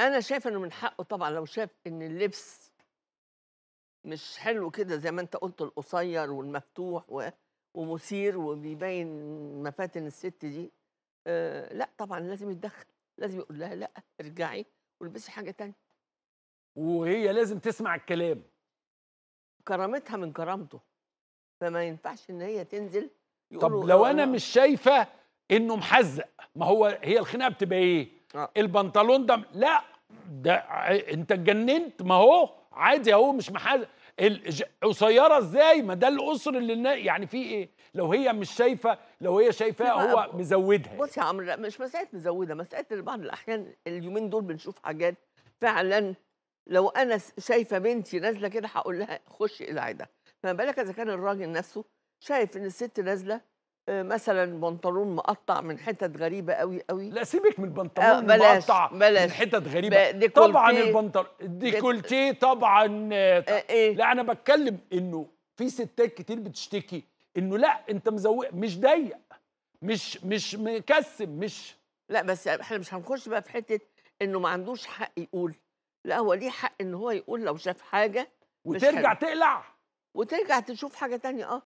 أنا شايفة إنه من حقه طبعًا لو شاف إن اللبس مش حلو كده زي ما أنت قُلت القصيّر والمفتوح و ومثير وبيبيّن مفاتن الست دي، آه لأ طبعًا لازم يتدخّل، لازم يقول لها لأ، ارجعي والبسي حاجة تانية. وهي لازم تسمع الكلام. كرامتها من كرامته، فما ينفعش إن هي تنزل طب لو آه، أنا آه. مش شايفة إنه محزّق، ما هو هي الخناقة بتبقى إيه؟ آه. البنطلون ده لا ده انت اتجننت ما هو عادي اهو مش محل قصيره ازاي ما ده القصر اللي يعني في ايه لو هي مش شايفه لو هي شايفاه هو مزودها يعني. بص يا عمرو مش مساله مزوده مساله بعض الاحيان اليومين دول بنشوف حاجات فعلا لو انا شايفه بنتي نازله كده هقول لها خشي إيه العياده فما بالك اذا كان الراجل نفسه شايف ان الست نازله آه، مثلا بنطلون مقطع من حتت غريبه قوي قوي لا سيبك من البنطلون آه، مقطع من حتت غريبه طبعا البنطلون ديكولتي آه، طبعا إيه؟ لا انا بتكلم انه في ستات كتير بتشتكي انه لا انت مزوق مش ضيق مش مش مكسب مش لا بس احنا مش هنخش بقى في حته انه ما عندوش حق يقول لا هو ليه حق ان هو يقول لو شاف حاجه وترجع تقلع وترجع تشوف حاجه تانية اه